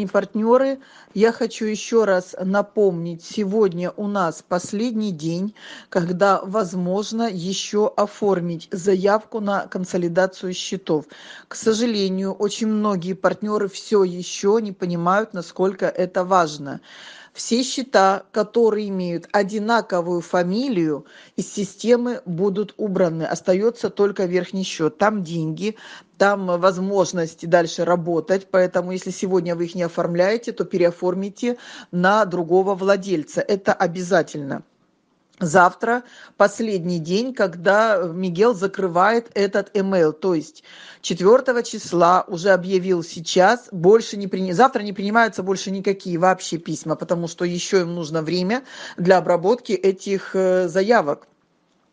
день, партнеры. Я хочу еще раз напомнить, сегодня у нас последний день, когда возможно еще оформить заявку на консолидацию счетов. К сожалению, очень многие партнеры все еще не понимают, насколько это важно. Все счета, которые имеют одинаковую фамилию, из системы будут убраны. Остается только верхний счет. Там деньги, там возможности дальше работать, поэтому если сегодня вы их не оформляете, то переоформите на другого владельца. Это обязательно завтра последний день, когда э, Мигел закрывает этот email. То есть 4 числа уже объявил сейчас, больше не при... завтра не принимаются больше никакие вообще письма, потому что еще им нужно время для обработки этих э, заявок.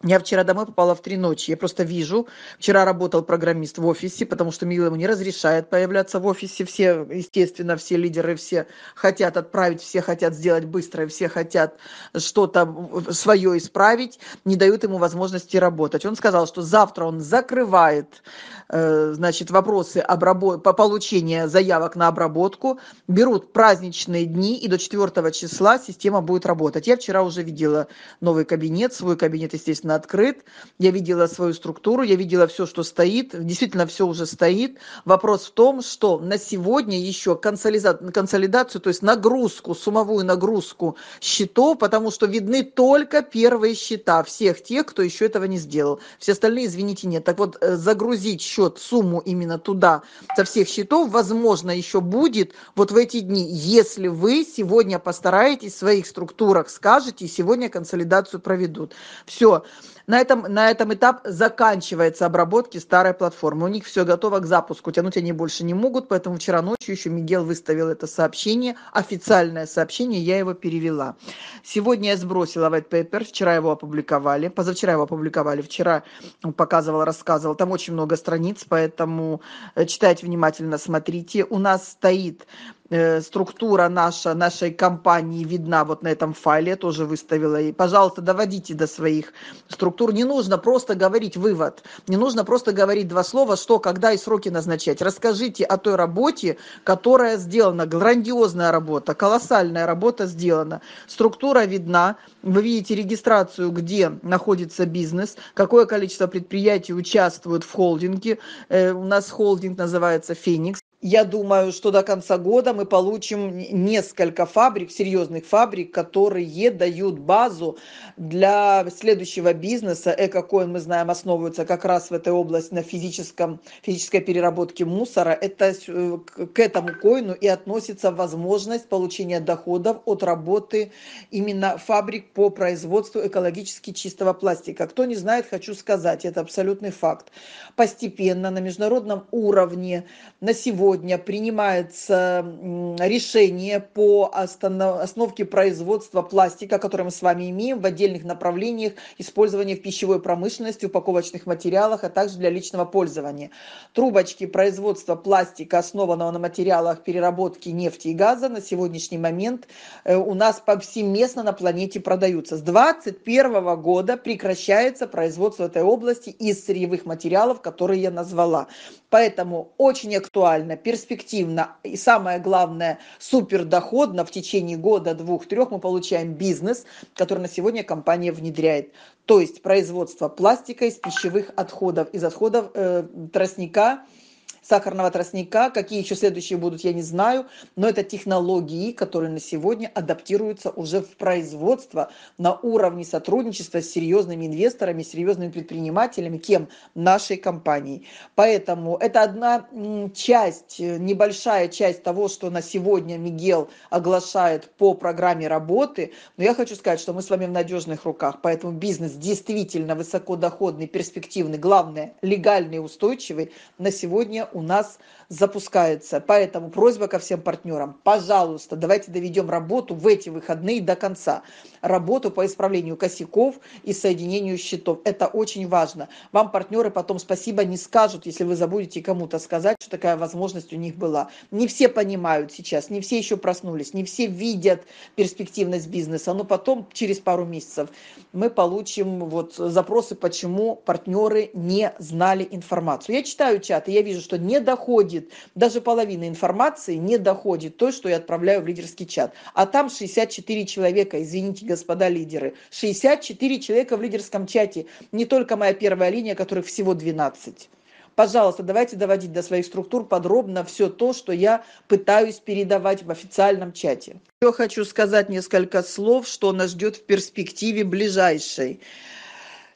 Я вчера домой попала в три ночи. Я просто вижу. Вчера работал программист в офисе, потому что Мила ему не разрешает появляться в офисе. Все, естественно, все лидеры, все хотят отправить, все хотят сделать быстро, все хотят что-то свое исправить, не дают ему возможности работать. Он сказал, что завтра он закрывает э, значит, вопросы обрабо... по получению заявок на обработку, берут праздничные дни, и до 4 числа система будет работать. Я вчера уже видела новый кабинет, свой кабинет, естественно, естественно, открыт. Я видела свою структуру, я видела все, что стоит. Действительно, все уже стоит. Вопрос в том, что на сегодня еще консолида консолидацию то есть нагрузку, сумовую нагрузку счетов, потому что видны только первые счета всех тех, кто еще этого не сделал. Все остальные, извините, нет. Так вот, э, загрузить счет, сумму именно туда, со всех счетов, возможно, еще будет вот в эти дни, если вы сегодня постараетесь в своих структурах, скажете, сегодня консолидацию проведут. Все, на этом, на этом этап заканчивается обработки старой платформы. У них все готово к запуску. Тянуть они больше не могут, поэтому вчера ночью еще Мигел выставил это сообщение, официальное сообщение, я его перевела. Сегодня я сбросила white paper, вчера его опубликовали, позавчера его опубликовали, вчера он показывал, рассказывал, там очень много страниц, поэтому э, читайте внимательно, смотрите. У нас стоит Э, структура наша, нашей компании видна вот на этом файле, я тоже выставила. И, пожалуйста, доводите до своих структур. Не нужно просто говорить вывод, не нужно просто говорить два слова, что, когда и сроки назначать. Расскажите о той работе, которая сделана, грандиозная работа, колоссальная работа сделана. Структура видна, вы видите регистрацию, где находится бизнес, какое количество предприятий участвует в холдинге. Э, у нас холдинг называется «Феникс». Я думаю, что до конца года мы получим несколько фабрик, серьезных фабрик, которые дают базу для следующего бизнеса. эко коин. мы знаем, основывается как раз в этой области на физическом, физической переработке мусора. Это э, к этому коину и относится возможность получения доходов от работы именно фабрик по производству экологически чистого пластика. Кто не знает, хочу сказать, это абсолютный факт. Постепенно на международном уровне на сегодня сегодня принимается решение по остановке производства пластика, который мы с вами имеем в отдельных направлениях использования в пищевой промышленности, упаковочных материалах, а также для личного пользования. Трубочки производства пластика, основанного на материалах переработки нефти и газа, на сегодняшний момент э, у нас повсеместно на планете продаются. С 2021 года прекращается производство этой области из сырьевых материалов, которые я назвала. Поэтому очень актуально перспективно и самое главное супердоходно в течение года, двух-трех мы получаем бизнес, который на сегодня компания внедряет. То есть производство пластика из пищевых отходов, из отходов э, тростника, сахарного тростника. Какие еще следующие будут, я не знаю. Но это технологии, которые на сегодня адаптируются уже в производство на уровне сотрудничества с серьезными инвесторами, серьезными предпринимателями, кем? Нашей компании. Поэтому это одна часть, э, небольшая часть того, что на сегодня Мигел оглашает по программе работы. Но я хочу сказать, что мы с вами в надежных руках. Поэтому бизнес действительно высокодоходный, перспективный, главное, легальный, устойчивый. На сегодня у нас запускается. Поэтому просьба ко всем партнерам, пожалуйста, давайте доведем работу в эти выходные до конца. Работу по исправлению косяков и соединению счетов. Это очень важно. Вам партнеры потом спасибо не скажут, если вы забудете кому-то сказать, что такая возможность у них была. Не все понимают сейчас, не все еще проснулись, не все видят перспективность бизнеса. Но потом, через пару месяцев, мы получим вот запросы, почему партнеры не знали информацию. Я читаю чат, и я вижу, что не доходит, даже половина информации не доходит, то, что я отправляю в лидерский чат. А там 64 человека, извините, господа лидеры, 64 человека в лидерском чате, не только моя первая линия, которых всего 12 пожалуйста, давайте доводить до своих структур подробно все то, что я пытаюсь передавать в официальном чате. Я хочу сказать несколько слов, что нас ждет в перспективе ближайшей.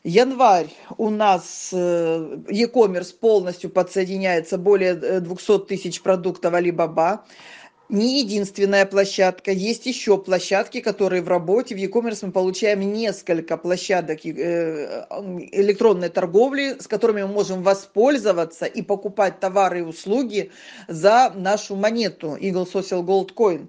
Январь у нас э, e-commerce полностью подсоединяется, более 200 э, тысяч продуктов Alibaba не единственная площадка, есть еще площадки, которые в работе. В e-commerce мы получаем несколько площадок э, электронной торговли, с которыми мы можем воспользоваться и покупать товары и услуги за нашу монету Eagle Social Gold Coin.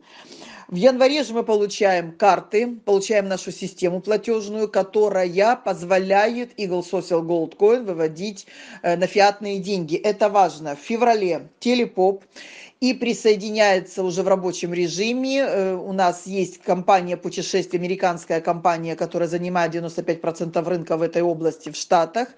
В январе же мы получаем карты, получаем нашу систему платежную, которая позволяет Eagle Social Gold Coin выводить э, на фиатные деньги. Это важно. В феврале Телепоп и присоединяется уже в рабочем режиме. Э, у нас есть компания путешествий, американская компания, которая занимает 95% рынка в этой области в Штатах.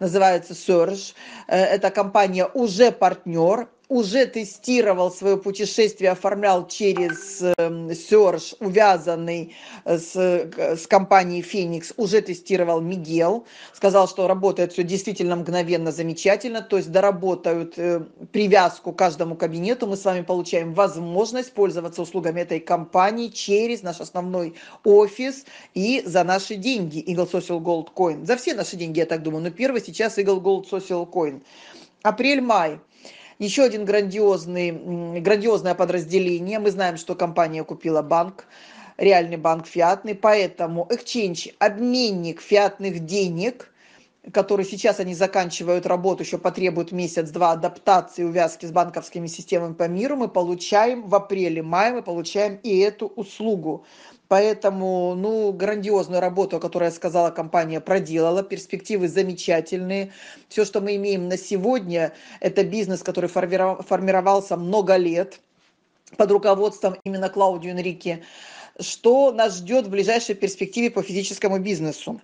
Называется Surge. Э, эта компания уже партнер уже тестировал свое путешествие, оформлял через Серж, эм, увязанный с, э, с компанией Феникс, уже тестировал Мигел, сказал, что работает все действительно мгновенно, замечательно, то есть доработают э, привязку к каждому кабинету, мы с вами получаем возможность пользоваться услугами этой компании через наш основной офис и за наши деньги Eagle Social Gold Coin. За все наши деньги, я так думаю, но первый сейчас Eagle Gold Social Coin. Апрель-май. Еще один грандиозный, грандиозное подразделение. Мы знаем, что компания купила банк, реальный банк фиатный, поэтому exchange, обменник фиатных денег – который сейчас они заканчивают работу, еще потребует месяц-два адаптации, увязки с банковскими системами по миру, мы получаем в апреле-мае, мы получаем и эту услугу. Поэтому, ну, грандиозную работу, которую я сказала, компания проделала, перспективы замечательные. Все, что мы имеем на сегодня, это бизнес, который формировался много лет под руководством именно Клаудио Энрике. Что нас ждет в ближайшей перспективе по физическому бизнесу?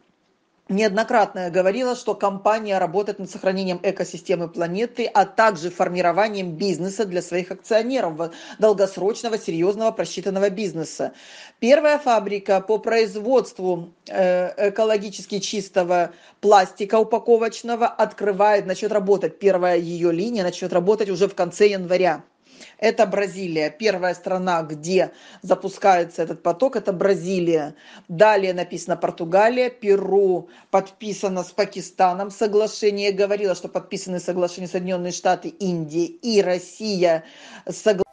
неоднократно говорила, что компания работает над сохранением экосистемы планеты, а также формированием бизнеса для своих акционеров, долгосрочного, серьезного, просчитанного бизнеса. Первая фабрика по производству э, экологически чистого пластика упаковочного открывает, начнет работать, первая ее линия начнет работать уже в конце января. Это Бразилия. Первая страна, где запускается этот поток, это Бразилия. Далее написано Португалия, Перу. Подписано с Пакистаном соглашение. Я говорила, что подписаны соглашения Соединенные Штаты, Индия и Россия. Согла...